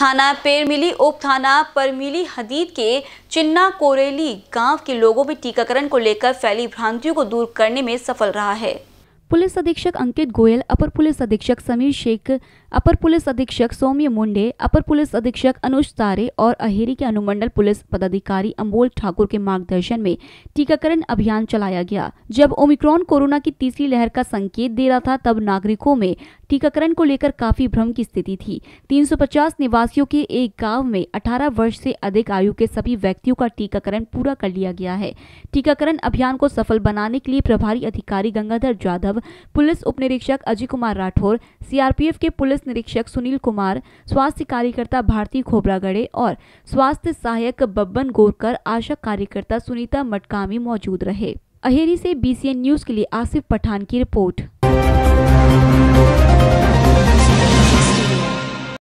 थाना पेरमिली उप थाना परमिली हदीद के चिन्ना कोरेली गांव के लोगों में टीकाकरण को लेकर फैली भ्रांतियों को दूर करने में सफल रहा है पुलिस अधीक्षक अंकित गोयल अपर पुलिस अधीक्षक समीर शेख अपर पुलिस अधीक्षक सौम्य मुंडे अपर पुलिस अधीक्षक अनुज तारे और अहेरी के अनुमंडल पुलिस पदाधिकारी अम्बोल ठाकुर के मार्गदर्शन में टीकाकरण अभियान चलाया गया जब ओमिक्रॉन कोरोना की तीसरी लहर का संकेत दे रहा था तब नागरिकों में टीकाकरण को लेकर काफी भ्रम की स्थिति थी 350 निवासियों के एक गांव में 18 वर्ष से अधिक आयु के सभी व्यक्तियों का टीकाकरण पूरा कर लिया गया है टीकाकरण अभियान को सफल बनाने के लिए प्रभारी अधिकारी गंगाधर जाधव पुलिस उप निरीक्षक अजय कुमार राठौर सीआरपीएफ के पुलिस निरीक्षक सुनील कुमार स्वास्थ्य कार्यकर्ता भारती खोबरागढ़े और स्वास्थ्य सहायक बब्बन गोरकर आशा कार्यकर्ता सुनीता मटकामी मौजूद रहे अहेरी से बीसीएन न्यूज के लिए आसिफ पठान की रिपोर्ट